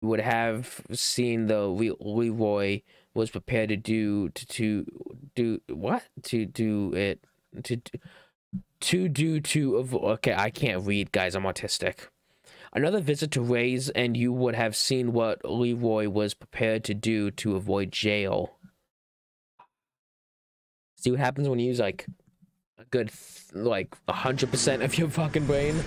would have seen the Le- Leroy was prepared to do to, to do what to do it to to do to avoid. Okay, I can't read, guys. I'm autistic. Another visit to Ray's, and you would have seen what Leroy was prepared to do to avoid jail. See what happens when you use like a good like 100% of your fucking brain.